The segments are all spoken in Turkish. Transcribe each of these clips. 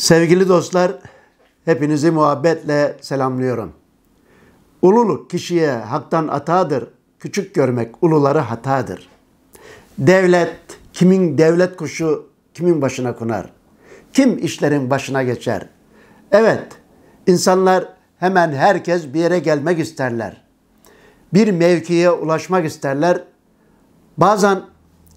Sevgili dostlar, hepinizi muhabbetle selamlıyorum. Ululuk kişiye haktan atadır, küçük görmek uluları hatadır. Devlet, kimin devlet kuşu kimin başına konar? Kim işlerin başına geçer? Evet, insanlar hemen herkes bir yere gelmek isterler. Bir mevkiye ulaşmak isterler. Bazen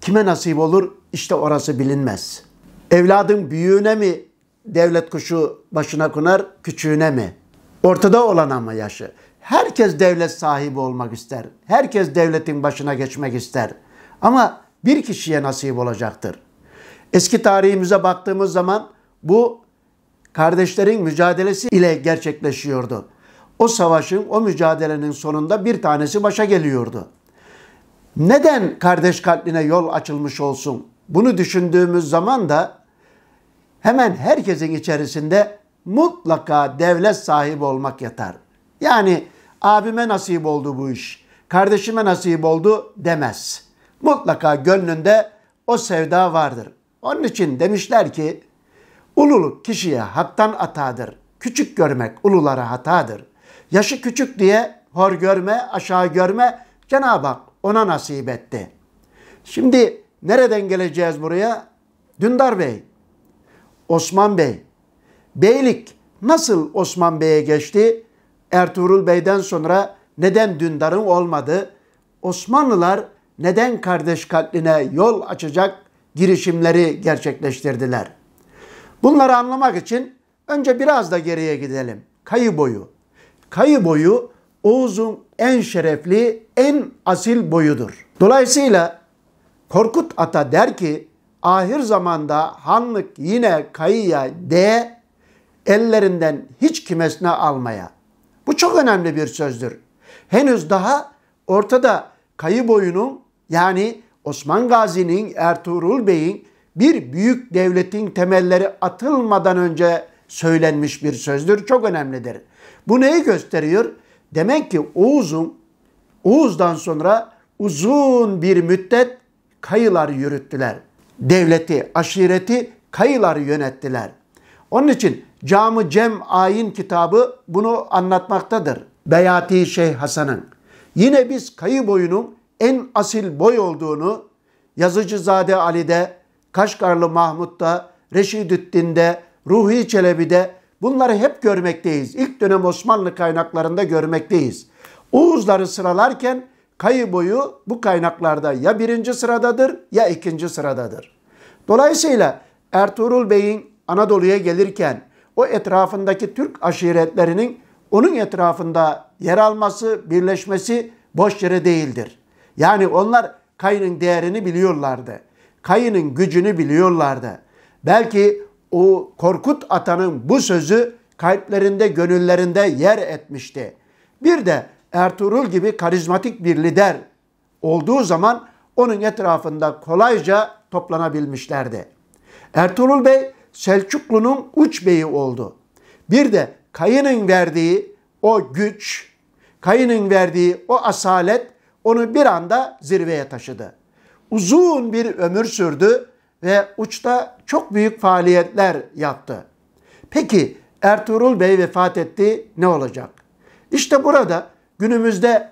kime nasip olur işte orası bilinmez. Evladın büyüğüne mi devlet kuşu başına konar küçüğüne mi? Ortada olan ama yaşı? Herkes devlet sahibi olmak ister. Herkes devletin başına geçmek ister. Ama bir kişiye nasip olacaktır. Eski tarihimize baktığımız zaman bu kardeşlerin mücadelesi ile gerçekleşiyordu. O savaşın, o mücadelenin sonunda bir tanesi başa geliyordu. Neden kardeş katline yol açılmış olsun? Bunu düşündüğümüz zaman da hemen herkesin içerisinde mutlaka devlet sahibi olmak yatar. Yani abime nasip oldu bu iş, kardeşime nasip oldu demez. Mutlaka gönlünde o sevda vardır. Onun için demişler ki ululuk kişiye haktan atadır. Küçük görmek ululara hatadır. Yaşı küçük diye hor görme, aşağı görme Cenab-ı Hak ona nasip etti. Şimdi nereden geleceğiz buraya? Dündar Bey Osman Bey. Beylik nasıl Osman Bey'e geçti? Ertuğrul Bey'den sonra neden dündarın olmadı? Osmanlılar neden kardeş katline yol açacak girişimleri gerçekleştirdiler? Bunları anlamak için önce biraz da geriye gidelim. Kayı boyu. Kayı boyu Oğuz'un en şerefli, en asil boyudur. Dolayısıyla Korkut Ata der ki ahir zamanda hanlık yine kayıya de ellerinden hiç kimesine almaya. Bu çok önemli bir sözdür. Henüz daha ortada kayı boyunun yani Osman Gazi'nin, Ertuğrul Bey'in bir büyük devletin temelleri atılmadan önce söylenmiş bir sözdür. Çok önemlidir. Bu neyi gösteriyor? Demek ki Oğuz'un Oğuz'dan sonra uzun bir müddet kayılar yürüttüler devleti, aşireti kayıları yönettiler. Onun için Camı Cem Ayin kitabı bunu anlatmaktadır. Beyati Şeyh Hasan'ın. Yine biz kayı boyunun en asil boy olduğunu yazıcı Zade Ali'de, Kaşgarlı Mahmut'ta, Reşidüddin'de, Ruhi Çelebi'de bunları hep görmekteyiz. İlk dönem Osmanlı kaynaklarında görmekteyiz. Oğuzları sıralarken kayı boyu bu kaynaklarda ya birinci sıradadır ya ikinci sıradadır. Dolayısıyla Ertuğrul Bey'in Anadolu'ya gelirken o etrafındaki Türk aşiretlerinin onun etrafında yer alması, birleşmesi boş yere değildir. Yani onlar Kayı'nın değerini biliyorlardı. Kayı'nın gücünü biliyorlardı. Belki o Korkut Ata'nın bu sözü kalplerinde, gönüllerinde yer etmişti. Bir de Ertuğrul gibi karizmatik bir lider olduğu zaman onun etrafında kolayca toplanabilmişlerdi. Ertuğrul Bey Selçuklu'nun uç beyi oldu. Bir de Kayı'nın verdiği o güç, Kayı'nın verdiği o asalet onu bir anda zirveye taşıdı. Uzun bir ömür sürdü ve uçta çok büyük faaliyetler yaptı. Peki Ertuğrul Bey vefat etti ne olacak? İşte burada Günümüzde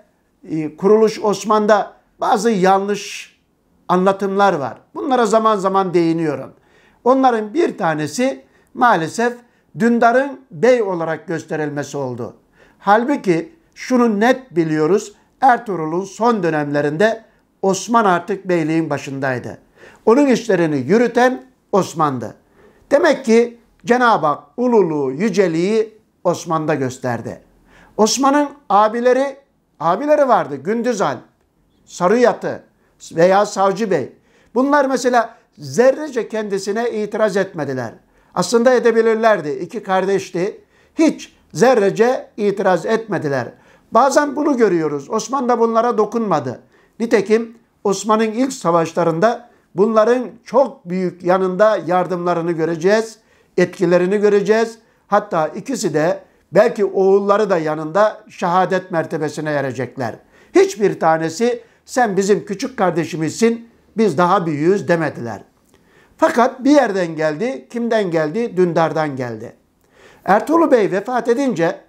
e, kuruluş Osman'da bazı yanlış anlatımlar var. Bunlara zaman zaman değiniyorum. Onların bir tanesi maalesef dündarın bey olarak gösterilmesi oldu. Halbuki şunu net biliyoruz. Ertuğrul'un son dönemlerinde Osman artık beyliğin başındaydı. Onun işlerini yürüten Osman'dı. Demek ki Cenab-ı Hak ululuğu, yüceliği Osman'da gösterdi. Osman'ın abileri abileri vardı. Gündüzal Alp, Sarıyatı veya Savcı Bey. Bunlar mesela zerrece kendisine itiraz etmediler. Aslında edebilirlerdi. İki kardeşti. Hiç zerrece itiraz etmediler. Bazen bunu görüyoruz. Osman da bunlara dokunmadı. Nitekim Osman'ın ilk savaşlarında bunların çok büyük yanında yardımlarını göreceğiz, etkilerini göreceğiz. Hatta ikisi de Belki oğulları da yanında şehadet mertebesine erecekler. Hiçbir tanesi sen bizim küçük kardeşimizsin, biz daha büyüğüz demediler. Fakat bir yerden geldi, kimden geldi? Dündar'dan geldi. Ertuğrul Bey vefat edince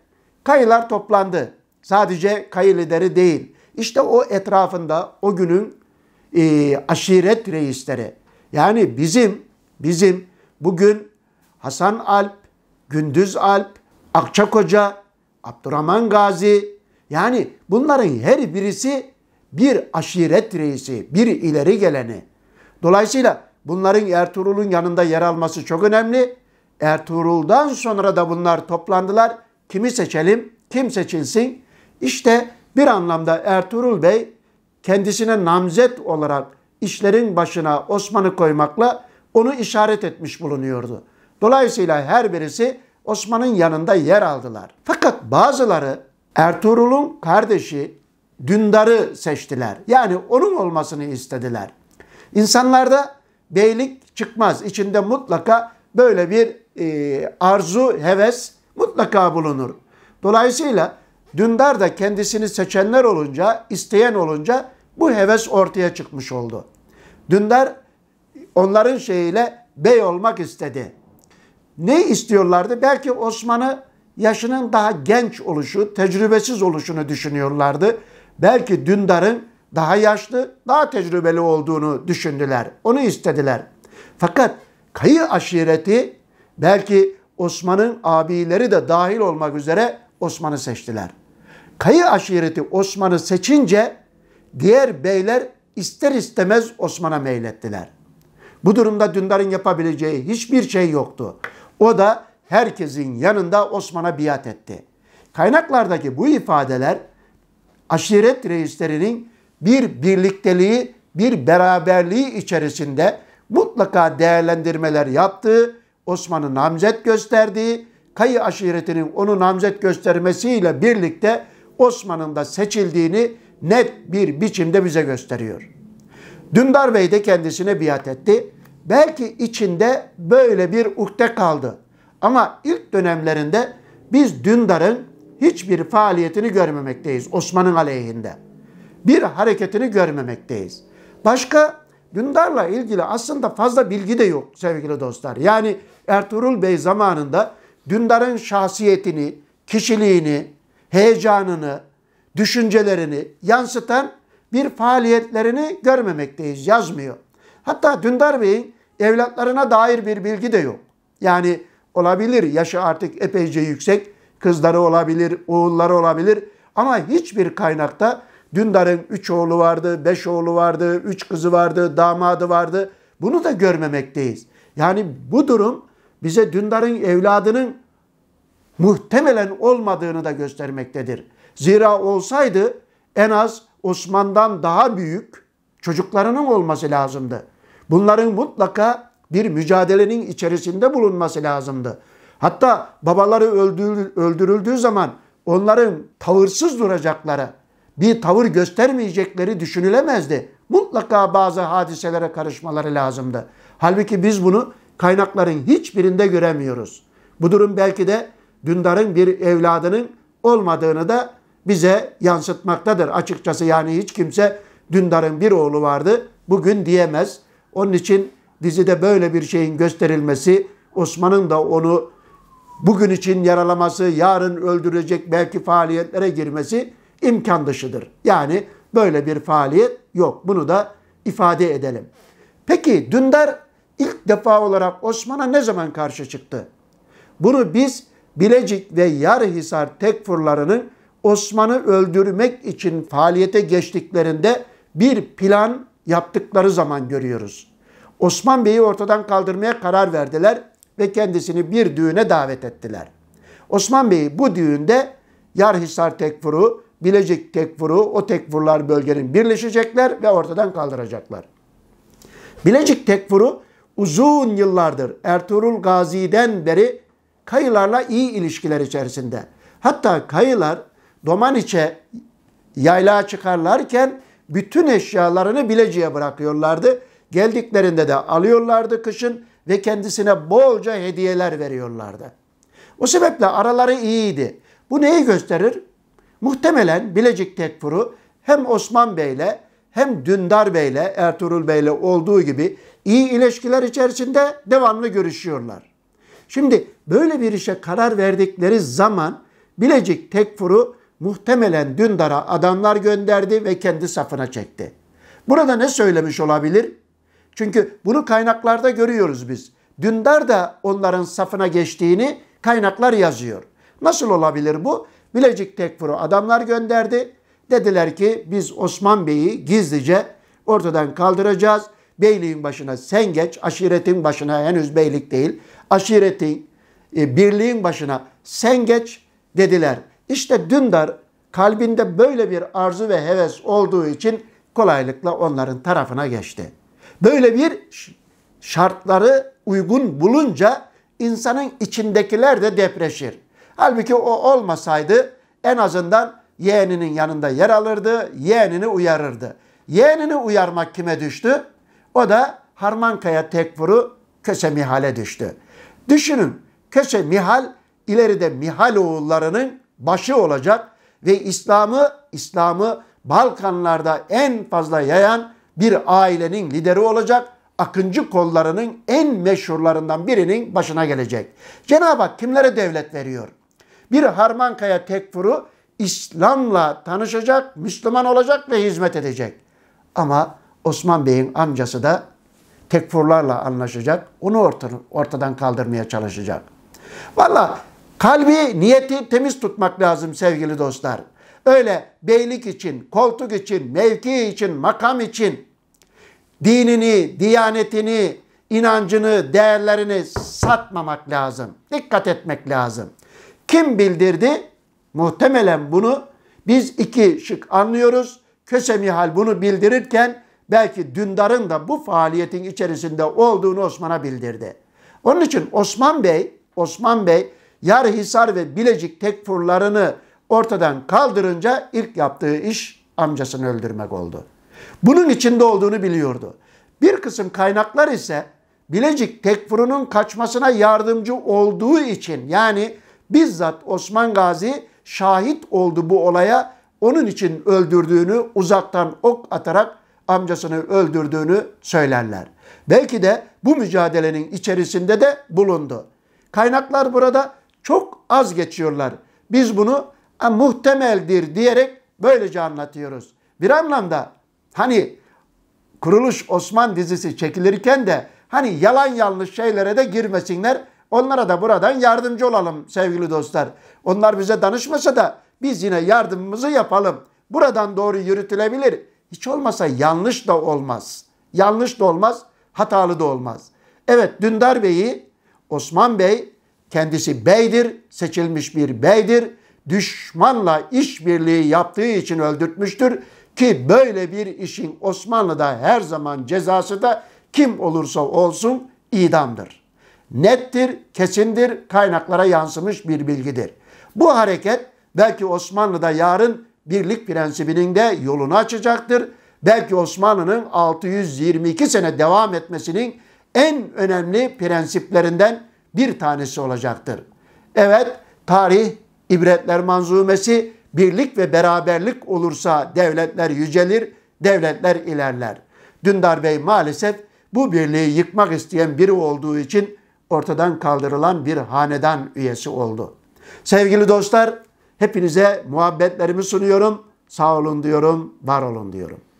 kayılar toplandı. Sadece kayı lideri değil. İşte o etrafında o günün e, aşiret reisleri. Yani bizim, bizim bugün Hasan Alp, Gündüz Alp, Akçakoca, Abdurrahman Gazi yani bunların her birisi bir aşiret reisi, bir ileri geleni. Dolayısıyla bunların Ertuğrul'un yanında yer alması çok önemli. Ertuğrul'dan sonra da bunlar toplandılar. Kimi seçelim, kim seçilsin? İşte bir anlamda Ertuğrul Bey kendisine namzet olarak işlerin başına Osman'ı koymakla onu işaret etmiş bulunuyordu. Dolayısıyla her birisi Osman'ın yanında yer aldılar. Fakat bazıları Ertuğrul'un kardeşi Dündar'ı seçtiler. Yani onun olmasını istediler. İnsanlarda beylik çıkmaz. İçinde mutlaka böyle bir e, arzu, heves mutlaka bulunur. Dolayısıyla Dündar da kendisini seçenler olunca, isteyen olunca bu heves ortaya çıkmış oldu. Dündar onların şeyiyle bey olmak istedi. Ne istiyorlardı? Belki Osman'ı yaşının daha genç oluşu, tecrübesiz oluşunu düşünüyorlardı. Belki Dündar'ın daha yaşlı, daha tecrübeli olduğunu düşündüler. Onu istediler. Fakat Kayı aşireti belki Osman'ın abileri de dahil olmak üzere Osman'ı seçtiler. Kayı aşireti Osman'ı seçince diğer beyler ister istemez Osman'a meylettiler. Bu durumda Dündar'ın yapabileceği hiçbir şey yoktu. O da herkesin yanında Osman'a biat etti. Kaynaklardaki bu ifadeler aşiret reislerinin bir birlikteliği, bir beraberliği içerisinde mutlaka değerlendirmeler yaptığı, Osman'ı namzet gösterdiği, Kayı aşiretinin onu namzet göstermesiyle birlikte Osman'ın da seçildiğini net bir biçimde bize gösteriyor. Dündar Bey de kendisine biat etti. Belki içinde böyle bir ukde kaldı. Ama ilk dönemlerinde biz dündarın hiçbir faaliyetini görmemekteyiz Osman'ın aleyhinde. Bir hareketini görmemekteyiz. Başka dündarla ilgili aslında fazla bilgi de yok sevgili dostlar. Yani Ertuğrul Bey zamanında dündarın şahsiyetini, kişiliğini, heyecanını, düşüncelerini yansıtan bir faaliyetlerini görmemekteyiz yazmıyor. Hatta Dündar Bey'in Evlatlarına dair bir bilgi de yok. Yani olabilir yaşı artık epeyce yüksek. Kızları olabilir, oğulları olabilir. Ama hiçbir kaynakta Dündar'ın üç oğlu vardı, beş oğlu vardı, üç kızı vardı, damadı vardı. Bunu da görmemekteyiz. Yani bu durum bize Dündar'ın evladının muhtemelen olmadığını da göstermektedir. Zira olsaydı en az Osman'dan daha büyük çocuklarının olması lazımdı. Bunların mutlaka bir mücadelenin içerisinde bulunması lazımdı. Hatta babaları öldürüldüğü zaman onların tavırsız duracakları, bir tavır göstermeyecekleri düşünülemezdi. Mutlaka bazı hadiselere karışmaları lazımdı. Halbuki biz bunu kaynakların hiçbirinde göremiyoruz. Bu durum belki de dündarın bir evladının olmadığını da bize yansıtmaktadır. Açıkçası yani hiç kimse dündarın bir oğlu vardı bugün diyemez. Onun için dizide böyle bir şeyin gösterilmesi Osman'ın da onu bugün için yaralaması, yarın öldürecek belki faaliyetlere girmesi imkan dışıdır. Yani böyle bir faaliyet yok. Bunu da ifade edelim. Peki Dündar ilk defa olarak Osman'a ne zaman karşı çıktı? Bunu biz Bilecik ve Yarıhisar tekfurlarının Osman'ı öldürmek için faaliyete geçtiklerinde bir plan yaptıkları zaman görüyoruz. Osman Bey'i ortadan kaldırmaya karar verdiler ve kendisini bir düğüne davet ettiler. Osman Bey bu düğünde Yarhisar tekfuru, Bilecik tekfuru, o tekfurlar bölgenin birleşecekler ve ortadan kaldıracaklar. Bilecik tekfuru uzun yıllardır Ertuğrul Gazi'den beri Kayılarla iyi ilişkiler içerisinde. Hatta Kayılar Domaniç'e yaylağa çıkarlarken bütün eşyalarını Bilecik'e bırakıyorlardı. Geldiklerinde de alıyorlardı kışın ve kendisine bolca hediyeler veriyorlardı. O sebeple araları iyiydi. Bu neyi gösterir? Muhtemelen Bilecik Tekfur'u hem Osman Bey'le hem Dündar Bey'le Ertuğrul Bey'le olduğu gibi iyi ilişkiler içerisinde devamlı görüşüyorlar. Şimdi böyle bir işe karar verdikleri zaman Bilecik Tekfur'u muhtemelen Dündar'a adamlar gönderdi ve kendi safına çekti. Burada ne söylemiş olabilir? Çünkü bunu kaynaklarda görüyoruz biz. Dündar da onların safına geçtiğini kaynaklar yazıyor. Nasıl olabilir bu? Bilecik Tekfur'u adamlar gönderdi. Dediler ki biz Osman Bey'i gizlice ortadan kaldıracağız. Beyliğin başına sen geç, aşiretin başına henüz beylik değil. Aşiretin, e, birliğin başına sen geç dediler. İşte dündar kalbinde böyle bir arzu ve heves olduğu için kolaylıkla onların tarafına geçti. Böyle bir şartları uygun bulunca insanın içindekiler de depreşir. Halbuki o olmasaydı en azından yeğeninin yanında yer alırdı, yeğenini uyarırdı. Yeğenini uyarmak kime düştü? O da Harmankaya Tekfur'u Köse Mihal'e düştü. Düşünün Köse Mihal ileride Mihal oğullarının başı olacak ve İslam'ı İslam'ı Balkanlarda en fazla yayan bir ailenin lideri olacak. Akıncı kollarının en meşhurlarından birinin başına gelecek. Cenab-ı Hak kimlere devlet veriyor? Bir Harmankaya tekfuru İslam'la tanışacak, Müslüman olacak ve hizmet edecek. Ama Osman Bey'in amcası da tekfurlarla anlaşacak, onu ortadan kaldırmaya çalışacak. Valla Kalbi, niyeti temiz tutmak lazım sevgili dostlar. Öyle beylik için, koltuk için, mevki için, makam için dinini, diyanetini, inancını, değerlerini satmamak lazım. Dikkat etmek lazım. Kim bildirdi? Muhtemelen bunu biz iki şık anlıyoruz. Kösemihal bunu bildirirken belki dündarın da bu faaliyetin içerisinde olduğunu Osman'a bildirdi. Onun için Osman Bey, Osman Bey Yarhisar ve Bilecik tekfurlarını ortadan kaldırınca ilk yaptığı iş amcasını öldürmek oldu. Bunun içinde olduğunu biliyordu. Bir kısım kaynaklar ise Bilecik tekfurunun kaçmasına yardımcı olduğu için yani bizzat Osman Gazi şahit oldu bu olaya onun için öldürdüğünü uzaktan ok atarak amcasını öldürdüğünü söylerler. Belki de bu mücadelenin içerisinde de bulundu. Kaynaklar burada çok az geçiyorlar. Biz bunu e, muhtemeldir diyerek böylece anlatıyoruz. Bir anlamda hani Kuruluş Osman dizisi çekilirken de hani yalan yanlış şeylere de girmesinler. Onlara da buradan yardımcı olalım sevgili dostlar. Onlar bize danışmasa da biz yine yardımımızı yapalım. Buradan doğru yürütülebilir. Hiç olmasa yanlış da olmaz. Yanlış da olmaz, hatalı da olmaz. Evet Dündar Bey'i Osman Bey'i Kendisi beydir, seçilmiş bir beydir. Düşmanla işbirliği yaptığı için öldürtmüştür ki böyle bir işin Osmanlı'da her zaman cezası da kim olursa olsun idamdır. Nettir, kesindir, kaynaklara yansımış bir bilgidir. Bu hareket belki Osmanlı'da yarın birlik prensibinin de yolunu açacaktır. Belki Osmanlı'nın 622 sene devam etmesinin en önemli prensiplerinden bir tanesi olacaktır. Evet, tarih, ibretler manzumesi, birlik ve beraberlik olursa devletler yücelir, devletler ilerler. Dündar Bey maalesef bu birliği yıkmak isteyen biri olduğu için ortadan kaldırılan bir hanedan üyesi oldu. Sevgili dostlar, hepinize muhabbetlerimi sunuyorum. Sağ olun diyorum, var olun diyorum.